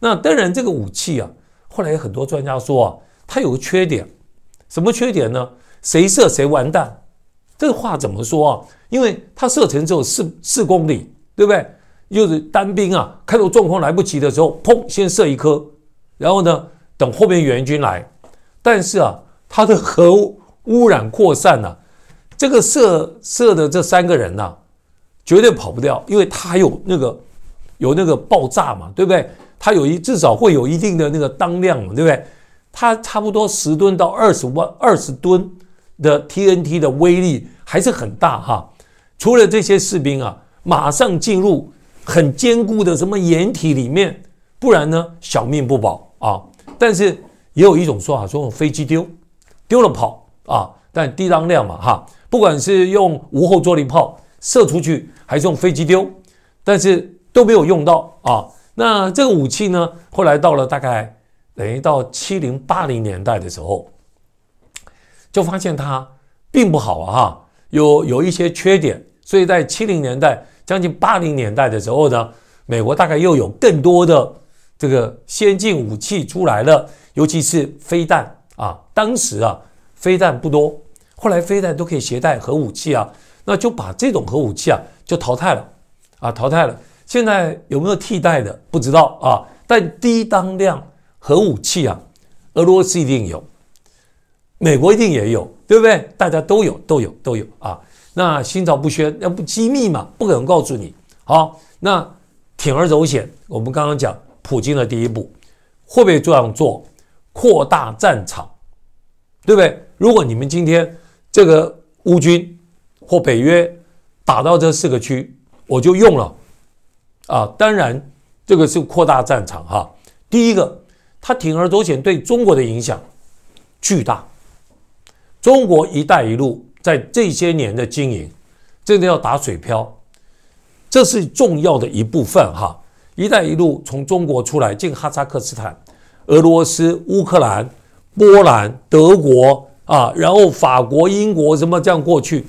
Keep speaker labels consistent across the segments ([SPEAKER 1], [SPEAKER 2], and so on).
[SPEAKER 1] 那当然，这个武器啊，后来有很多专家说啊，它有个缺点，什么缺点呢？谁射谁完蛋。这个话怎么说啊？因为它射程只有四四公里，对不对？又是单兵啊，看到状况来不及的时候，砰，先射一颗，然后呢，等后面援军来。但是啊，它的核污染扩散呐，这个射射的这三个人呐，绝对跑不掉，因为它有那个有那个爆炸嘛，对不对？它有一至少会有一定的那个当量嘛，对不对？它差不多十吨到二十万二十吨的 TNT 的威力还是很大哈。除了这些士兵啊，马上进入很坚固的什么掩体里面，不然呢小命不保啊。但是也有一种说法，说用飞机丢，丢了跑啊。但低当量嘛哈，不管是用无后坐力炮射出去还是用飞机丢，但是都没有用到啊。那这个武器呢？后来到了大概等于到七零八零年代的时候，就发现它并不好啊，有有一些缺点。所以在七零年代将近八零年代的时候呢，美国大概又有更多的这个先进武器出来了，尤其是飞弹啊。当时啊，飞弹不多，后来飞弹都可以携带核武器啊，那就把这种核武器啊就淘汰了，啊，淘汰了。现在有没有替代的？不知道啊。但低当量核武器啊，俄罗斯一定有，美国一定也有，对不对？大家都有，都有，都有啊。那心照不宣，那不机密嘛，不可能告诉你。好，那铤而走险。我们刚刚讲普京的第一步，会不会这样做？扩大战场，对不对？如果你们今天这个乌军或北约打到这四个区，我就用了。啊，当然，这个是扩大战场哈。第一个，他铤而走险，对中国的影响巨大。中国“一带一路”在这些年的经营，真的要打水漂，这是重要的一部分哈。“一带一路”从中国出来，进哈萨克斯坦、俄罗斯、乌克兰、波兰、德国啊，然后法国、英国什么这样过去，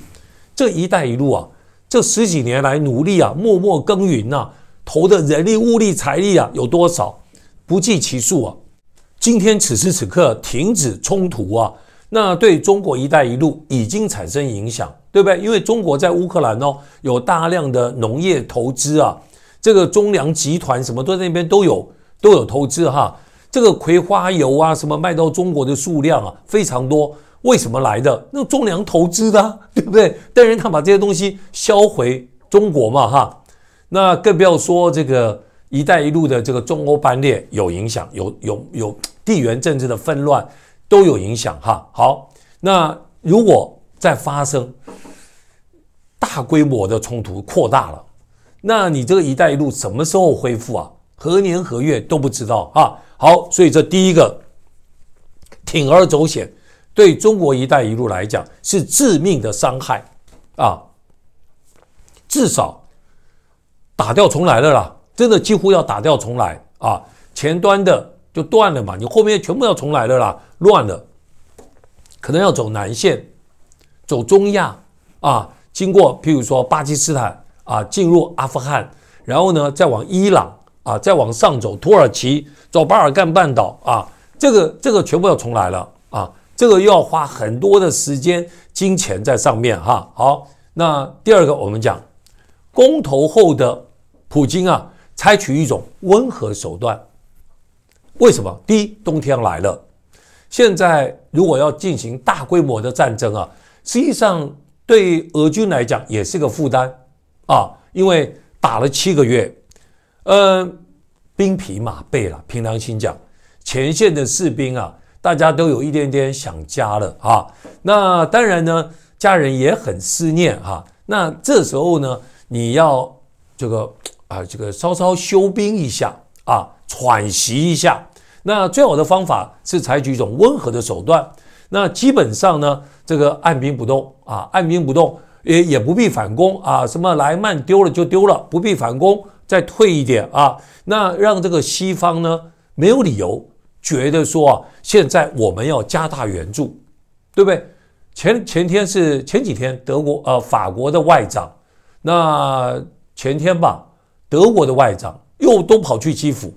[SPEAKER 1] 这一带一路啊，这十几年来努力啊，默默耕耘呐。投的人力、物力、财力啊，有多少？不计其数啊！今天此时此刻停止冲突啊，那对中国“一带一路”已经产生影响，对不对？因为中国在乌克兰哦有大量的农业投资啊，这个中粮集团什么都在那边都有，都有投资哈。这个葵花油啊什么卖到中国的数量啊非常多，为什么来的？那中粮投资的，对不对？但是他把这些东西销回中国嘛哈。那更不要说这个“一带一路”的这个中欧班列有影响，有有有地缘政治的纷乱都有影响哈。好，那如果再发生大规模的冲突扩大了，那你这个“一带一路”什么时候恢复啊？何年何月都不知道啊。好，所以这第一个铤而走险对中国“一带一路”来讲是致命的伤害啊，至少。打掉重来了啦，真的几乎要打掉重来啊！前端的就断了嘛，你后面全部要重来了啦，乱了，可能要走南线，走中亚啊，经过譬如说巴基斯坦啊，进入阿富汗，然后呢再往伊朗啊，再往上走土耳其，走巴尔干半岛啊，这个这个全部要重来了啊，这个又要花很多的时间金钱在上面哈。好，那第二个我们讲公投后的。普京啊，采取一种温和手段。为什么？第一，冬天来了。现在如果要进行大规模的战争啊，实际上对俄军来讲也是个负担啊，因为打了七个月，嗯，兵疲马背了。凭良心讲，前线的士兵啊，大家都有一点点想家了啊。那当然呢，家人也很思念哈。那这时候呢，你要这个。啊，这个稍稍休兵一下啊，喘息一下。那最好的方法是采取一种温和的手段。那基本上呢，这个按兵不动啊，按兵不动也也不必反攻啊。什么莱曼丢了就丢了，不必反攻，再退一点啊。那让这个西方呢没有理由觉得说啊，现在我们要加大援助，对不对？前前天是前几天，德国呃法国的外长，那前天吧。德国的外长又都跑去基辅，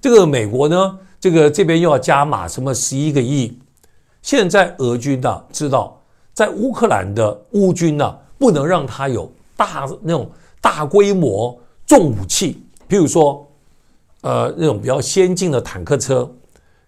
[SPEAKER 1] 这个美国呢，这个这边又要加码什么十一个亿。现在俄军呐知道，在乌克兰的乌军呐，不能让他有大那种大规模重武器，譬如说，呃，那种比较先进的坦克车，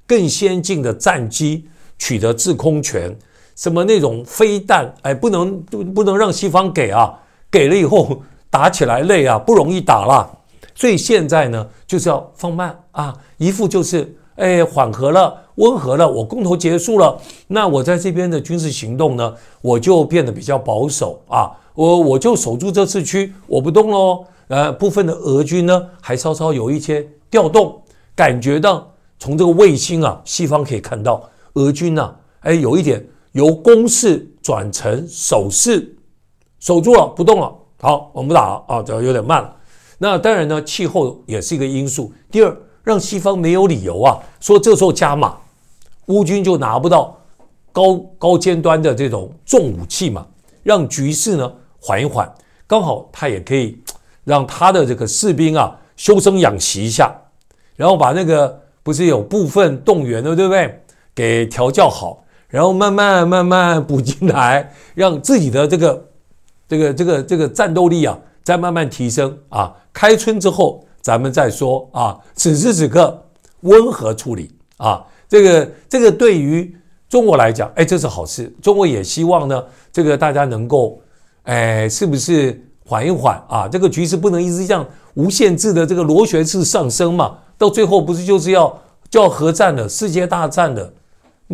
[SPEAKER 1] 更先进的战机，取得制空权，什么那种飞弹，哎，不能不能让西方给啊，给了以后。打起来累啊，不容易打啦。所以现在呢，就是要放慢啊。一副就是哎，缓和了，温和了。我公投结束了，那我在这边的军事行动呢，我就变得比较保守啊。我我就守住这次区，我不动喽。呃，部分的俄军呢，还稍稍有一些调动，感觉到从这个卫星啊，西方可以看到俄军呢，哎，有一点由攻势转成守势，守住了，不动了。好，我们不打了啊，这有点慢了。那当然呢，气候也是一个因素。第二，让西方没有理由啊，说这时候加码，乌军就拿不到高高尖端的这种重武器嘛，让局势呢缓一缓，刚好他也可以让他的这个士兵啊修身养息一下，然后把那个不是有部分动员的对不对，给调教好，然后慢慢慢慢补进来，让自己的这个。这个这个这个战斗力啊，在慢慢提升啊！开春之后咱们再说啊。此时此刻，温和处理啊，这个这个对于中国来讲，哎，这是好事。中国也希望呢，这个大家能够，哎，是不是缓一缓啊？这个局势不能一直这样无限制的这个螺旋式上升嘛？到最后不是就是要叫核战了，世界大战了？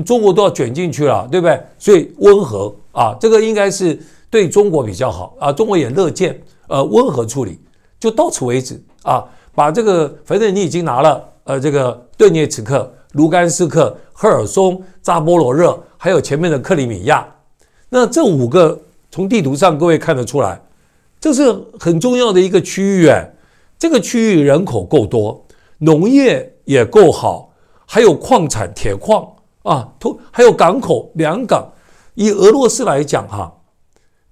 [SPEAKER 1] 中国都要卷进去了，对不对？所以温和啊，这个应该是。对中国比较好啊，中国也乐见，呃，温和处理就到此为止啊。把这个，反正你已经拿了，呃，这个顿涅茨克、卢甘斯克、赫尔松、扎波罗热，还有前面的克里米亚，那这五个从地图上各位看得出来，这是很重要的一个区域哎。这个区域人口够多，农业也够好，还有矿产铁矿啊，还有港口两港。以俄罗斯来讲哈。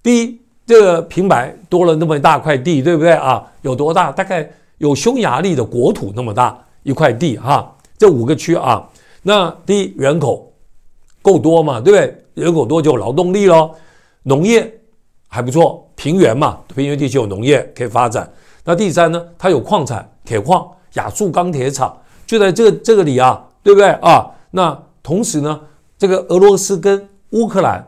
[SPEAKER 1] 第一，这个平白多了那么一大块地，对不对啊？有多大？大概有匈牙利的国土那么大一块地哈。这五个区啊，那第一人口够多嘛，对不对？人口多就有劳动力咯，农业还不错，平原嘛，平原地区有农业可以发展。那第三呢，它有矿产，铁矿，亚速钢铁厂就在这这个里啊，对不对啊？那同时呢，这个俄罗斯跟乌克兰。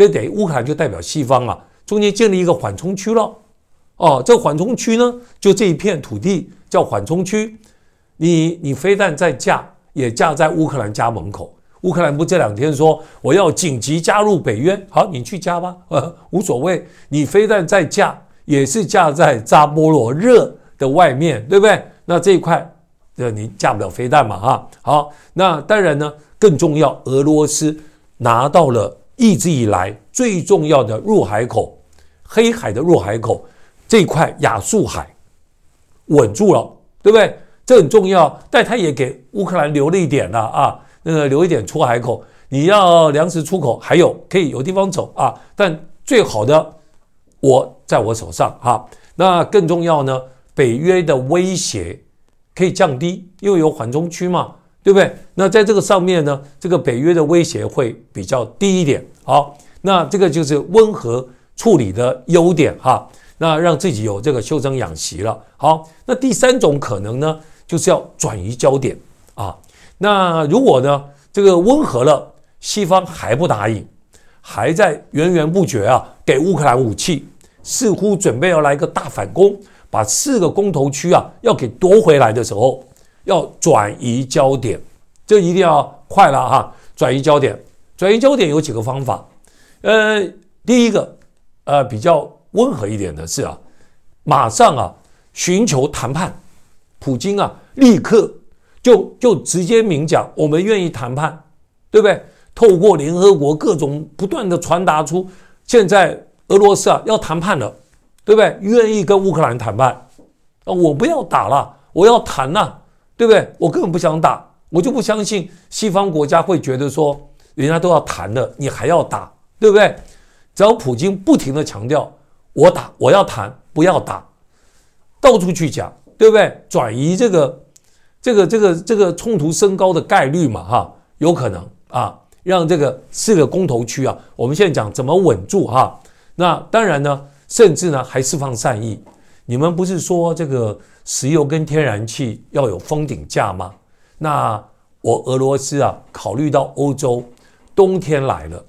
[SPEAKER 1] 这等于乌克兰就代表西方了，中间建立一个缓冲区了，哦，这缓冲区呢，就这一片土地叫缓冲区。你你非但在架，也架在乌克兰家门口。乌克兰不这两天说我要紧急加入北约，好，你去加吧，呃，无所谓。你非但在架，也是架在扎波罗热的外面，对不对？那这一块，对，你架不了飞弹嘛，哈。好，那当然呢，更重要，俄罗斯拿到了。一直以来最重要的入海口，黑海的入海口这块亚速海稳住了，对不对？这很重要，但他也给乌克兰留了一点呢啊，那个留一点出海口，你要粮食出口，还有可以有地方走啊。但最好的我在我手上啊，那更重要呢，北约的威胁可以降低，因为有缓冲区嘛。对不对？那在这个上面呢，这个北约的威胁会比较低一点。好，那这个就是温和处理的优点哈。那让自己有这个休整养息了。好，那第三种可能呢，就是要转移焦点啊。那如果呢，这个温和了，西方还不答应，还在源源不绝啊给乌克兰武器，似乎准备要来一个大反攻，把四个公投区啊要给夺回来的时候。要转移焦点，这一定要快了哈！转移焦点，转移焦点有几个方法。呃，第一个，呃，比较温和一点的是啊，马上啊，寻求谈判。普京啊，立刻就就直接明讲，我们愿意谈判，对不对？透过联合国各种不断的传达出，现在俄罗斯啊要谈判了，对不对？愿意跟乌克兰谈判，啊，我不要打了，我要谈呐。对不对？我根本不想打，我就不相信西方国家会觉得说，人家都要谈了，你还要打，对不对？只要普京不停的强调，我打，我要谈，不要打，到处去讲，对不对？转移这个这个这个这个冲突升高的概率嘛，哈，有可能啊，让这个四个公投区啊。我们现在讲怎么稳住哈，那当然呢，甚至呢还释放善意。你们不是说这个石油跟天然气要有封顶价吗？那我俄罗斯啊，考虑到欧洲冬天来了，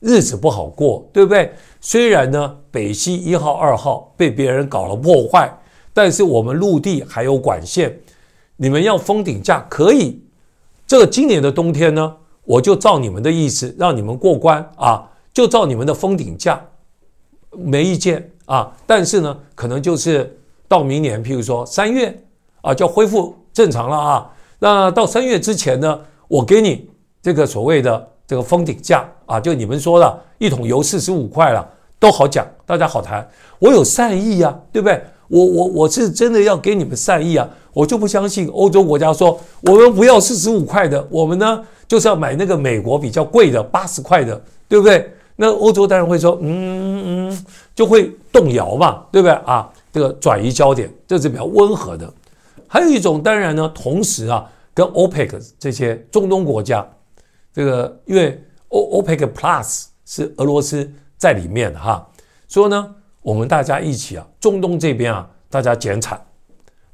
[SPEAKER 1] 日子不好过，对不对？虽然呢，北溪一号、二号被别人搞了破坏，但是我们陆地还有管线。你们要封顶价可以，这个今年的冬天呢，我就照你们的意思，让你们过关啊，就照你们的封顶价，没意见。啊，但是呢，可能就是到明年，譬如说三月啊，就恢复正常了啊。那到三月之前呢，我给你这个所谓的这个封顶价啊，就你们说的一桶油四十五块了，都好讲，大家好谈。我有善意啊，对不对？我我我是真的要给你们善意啊，我就不相信欧洲国家说我们不要四十五块的，我们呢就是要买那个美国比较贵的八十块的，对不对？那欧洲当然会说，嗯嗯。就会动摇嘛，对不对啊？这个转移焦点，这是比较温和的。还有一种，当然呢，同时啊，跟 OPEC 这些中东国家，这个因为 O OPEC Plus 是俄罗斯在里面的哈，所以呢，我们大家一起啊，中东这边啊，大家减产，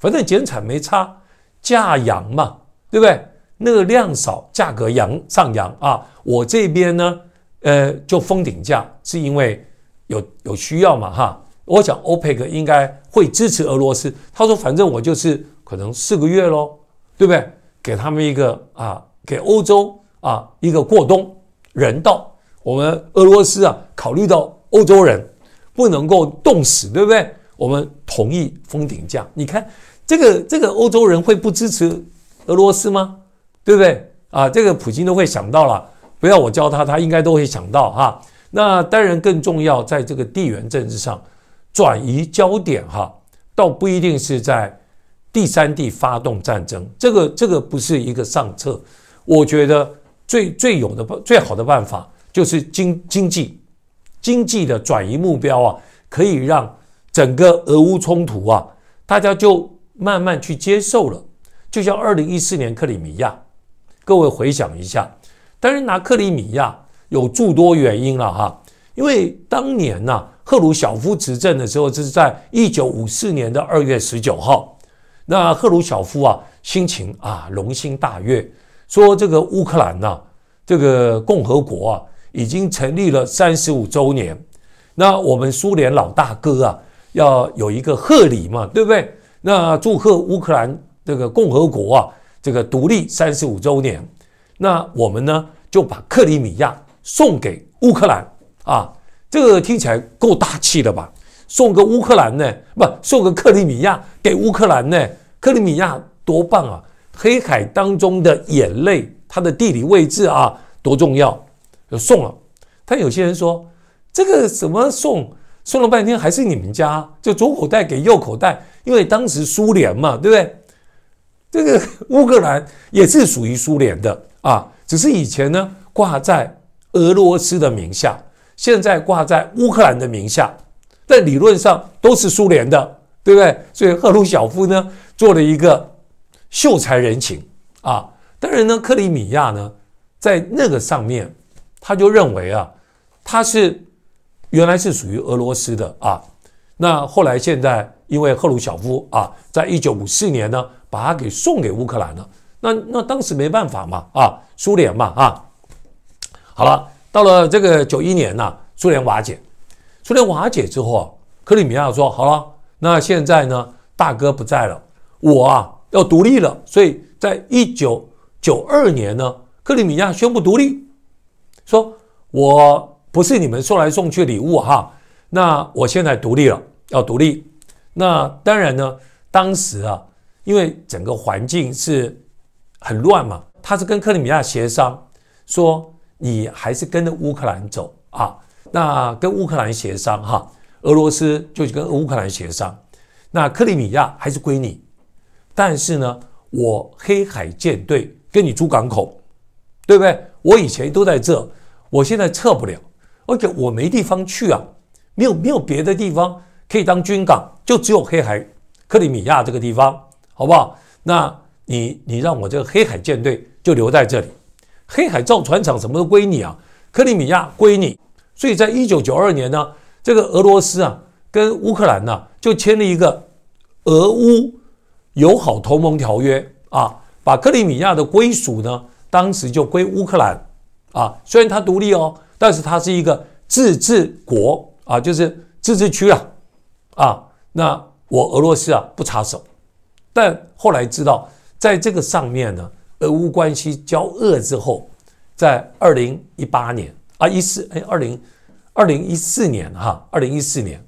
[SPEAKER 1] 反正减产没差，价扬嘛，对不对？那个量少，价格扬上扬啊。我这边呢，呃，就封顶价，是因为。有有需要嘛哈？我想 OPEC 应该会支持俄罗斯。他说：“反正我就是可能四个月咯，对不对？给他们一个啊，给欧洲啊一个过冬人道。我们俄罗斯啊，考虑到欧洲人不能够冻死，对不对？我们同意封顶价。你看这个这个欧洲人会不支持俄罗斯吗？对不对？啊，这个普京都会想到了，不要我教他，他应该都会想到哈。”那当然更重要，在这个地缘政治上转移焦点，哈，倒不一定是在第三地发动战争，这个这个不是一个上策。我觉得最最有的最好的办法就是经经济经济的转移目标啊，可以让整个俄乌冲突啊，大家就慢慢去接受了。就像二零一四年克里米亚，各位回想一下，当然拿克里米亚。有诸多原因了哈，因为当年呐，赫鲁晓夫执政的时候，这是在一九五四年的二月十九号，那赫鲁晓夫啊心情啊龙心大悦，说这个乌克兰呐这个共和国啊已经成立了三十五周年，那我们苏联老大哥啊要有一个贺礼嘛，对不对？那祝贺乌克兰这个共和国啊这个独立三十五周年，那我们呢就把克里米亚。送给乌克兰啊，这个听起来够大气的吧？送个乌克兰呢，不送个克里米亚给乌克兰呢？克里米亚多棒啊！黑海当中的眼泪，它的地理位置啊，多重要！就送了。他有些人说，这个什么送？送了半天还是你们家，就左口袋给右口袋，因为当时苏联嘛，对不对？这个乌克兰也是属于苏联的啊，只是以前呢挂在。俄罗斯的名下，现在挂在乌克兰的名下，但理论上都是苏联的，对不对？所以赫鲁晓夫呢，做了一个秀才人情啊。当然呢，克里米亚呢，在那个上面，他就认为啊，他是原来是属于俄罗斯的啊。那后来现在，因为赫鲁晓夫啊，在一九五四年呢，把他给送给乌克兰了。那那当时没办法嘛啊，苏联嘛啊。好了，到了这个九一年呐，苏联瓦解。苏联瓦解之后，啊，克里米亚说：“好了，那现在呢，大哥不在了，我啊要独立了。”所以在一九九二年呢，克里米亚宣布独立，说：“我不是你们送来送去礼物哈，那我现在独立了，要独立。”那当然呢，当时啊，因为整个环境是很乱嘛，他是跟克里米亚协商说。你还是跟着乌克兰走啊？那跟乌克兰协商哈，俄罗斯就跟乌克兰协商。那克里米亚还是归你，但是呢，我黑海舰队跟你租港口，对不对？我以前都在这，我现在撤不了，而且我没地方去啊，没有没有别的地方可以当军港，就只有黑海克里米亚这个地方，好不好？那你你让我这个黑海舰队就留在这里。黑海造船厂什么都归你啊，克里米亚归你，所以在一九九二年呢，这个俄罗斯啊跟乌克兰呢就签了一个俄乌友好同盟条约啊，把克里米亚的归属呢，当时就归乌克兰啊，虽然它独立哦，但是它是一个自治国啊，就是自治区啊啊，那我俄罗斯啊不插手，但后来知道在这个上面呢。俄乌关系交恶之后，在二零一八年啊，一四哎，二零二零一四年哈，二零一四年，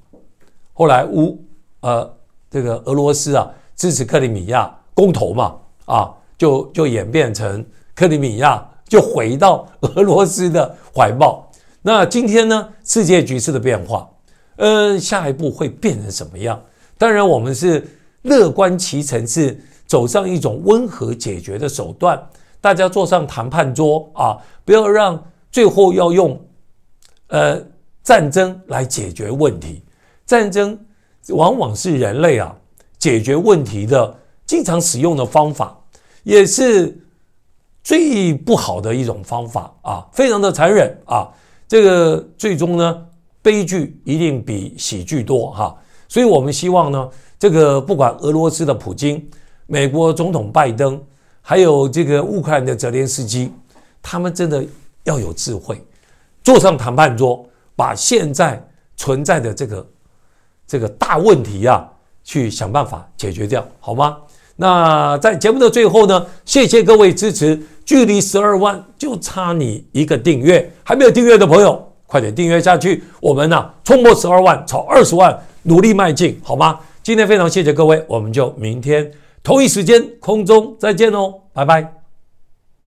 [SPEAKER 1] 后来乌呃这个俄罗斯啊支持克里米亚公投嘛，啊就就演变成克里米亚就回到俄罗斯的怀抱。那今天呢，世界局势的变化，嗯，下一步会变成什么样？当然，我们是乐观其成是。走上一种温和解决的手段，大家坐上谈判桌啊，不要让最后要用，呃，战争来解决问题。战争往往是人类啊解决问题的经常使用的方法，也是最不好的一种方法啊，非常的残忍啊。这个最终呢，悲剧一定比喜剧多哈。所以我们希望呢，这个不管俄罗斯的普京。美国总统拜登，还有这个乌克兰的泽连斯基，他们真的要有智慧，坐上谈判桌，把现在存在的这个这个大问题啊，去想办法解决掉，好吗？那在节目的最后呢，谢谢各位支持，距离十二万就差你一个订阅，还没有订阅的朋友，快点订阅下去，我们呢冲破十二万，朝二十万努力迈进，好吗？今天非常谢谢各位，我们就明天。同一时间，空中再见哦，拜拜。